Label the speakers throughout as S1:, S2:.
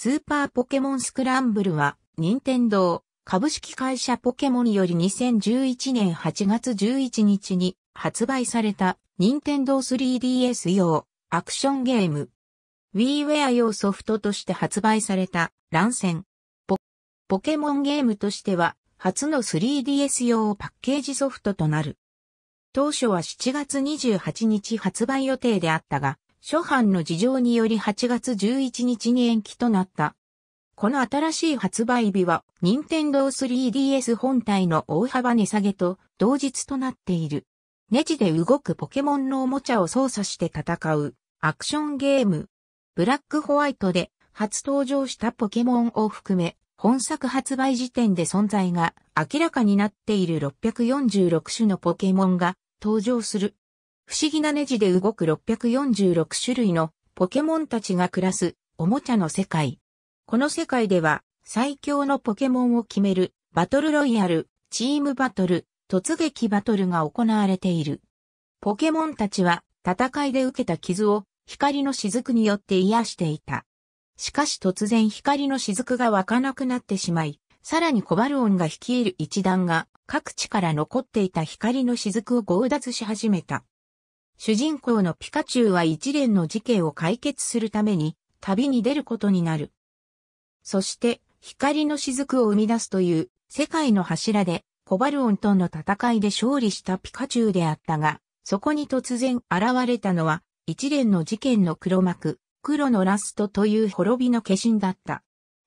S1: スーパーポケモンスクランブルは、任天堂株式会社ポケモンより2011年8月11日に発売された任天堂 3DS 用アクションゲーム。WiiWare 用ソフトとして発売された乱戦。ポケモンゲームとしては初の 3DS 用パッケージソフトとなる。当初は7月28日発売予定であったが、初版の事情により8月11日に延期となった。この新しい発売日は、任天堂 3DS 本体の大幅値下げと同日となっている。ネジで動くポケモンのおもちゃを操作して戦うアクションゲーム。ブラックホワイトで初登場したポケモンを含め、本作発売時点で存在が明らかになっている646種のポケモンが登場する。不思議なネジで動く646種類のポケモンたちが暮らすおもちゃの世界。この世界では最強のポケモンを決めるバトルロイヤル、チームバトル、突撃バトルが行われている。ポケモンたちは戦いで受けた傷を光の雫によって癒していた。しかし突然光の雫が湧かなくなってしまい、さらにコバルオンが率いる一団が各地から残っていた光の雫を強奪し始めた。主人公のピカチュウは一連の事件を解決するために旅に出ることになる。そして光の雫を生み出すという世界の柱でコバルオンとの戦いで勝利したピカチュウであったが、そこに突然現れたのは一連の事件の黒幕、黒のラストという滅びの化身だった。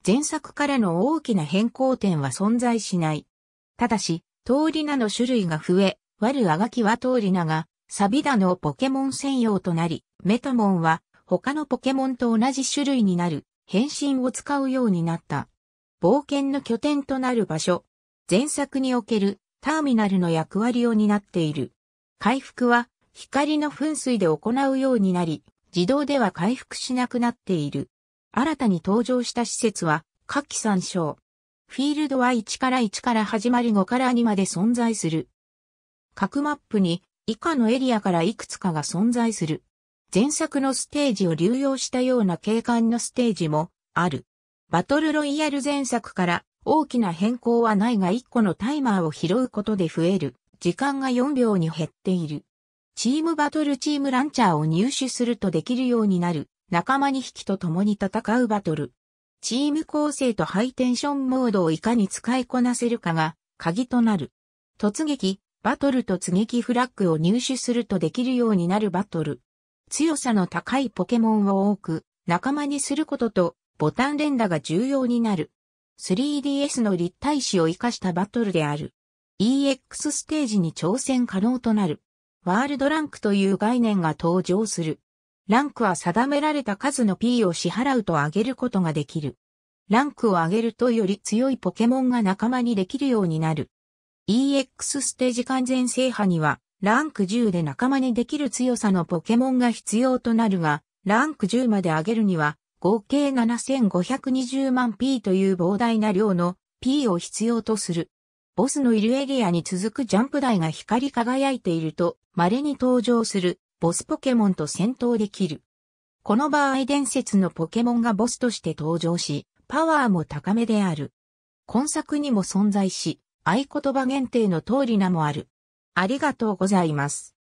S1: 前作からの大きな変更点は存在しない。ただし、通り名の種類が増え、悪あがきは通り名がサビダのポケモン専用となり、メタモンは他のポケモンと同じ種類になる変身を使うようになった。冒険の拠点となる場所。前作におけるターミナルの役割を担っている。回復は光の噴水で行うようになり、自動では回復しなくなっている。新たに登場した施設は、夏季参照。フィールドは1から1から始まり5から2まで存在する。各マップに以下のエリアからいくつかが存在する。前作のステージを流用したような景観のステージもある。バトルロイヤル前作から大きな変更はないが1個のタイマーを拾うことで増える。時間が4秒に減っている。チームバトルチームランチャーを入手するとできるようになる。仲間2匹と共に戦うバトル。チーム構成とハイテンションモードをいかに使いこなせるかが鍵となる。突撃、バトルと突撃フラッグを入手するとできるようになるバトル。強さの高いポケモンを多く仲間にすることとボタン連打が重要になる。3DS の立体視を活かしたバトルである。EX ステージに挑戦可能となる。ワールドランクという概念が登場する。ランクは定められた数の P を支払うと上げることができる。ランクを上げるとより強いポケモンが仲間にできるようになる。EX ステージ完全制覇には、ランク10で仲間にできる強さのポケモンが必要となるが、ランク10まで上げるには、合計7520万 P という膨大な量の P を必要とする。ボスのいるエリアに続くジャンプ台が光り輝いていると、稀に登場するボスポケモンと戦闘できる。この場合伝説のポケモンがボスとして登場し、パワーも高めである。今作にも存在し、合言葉限定の通り名もある。ありがとうございます。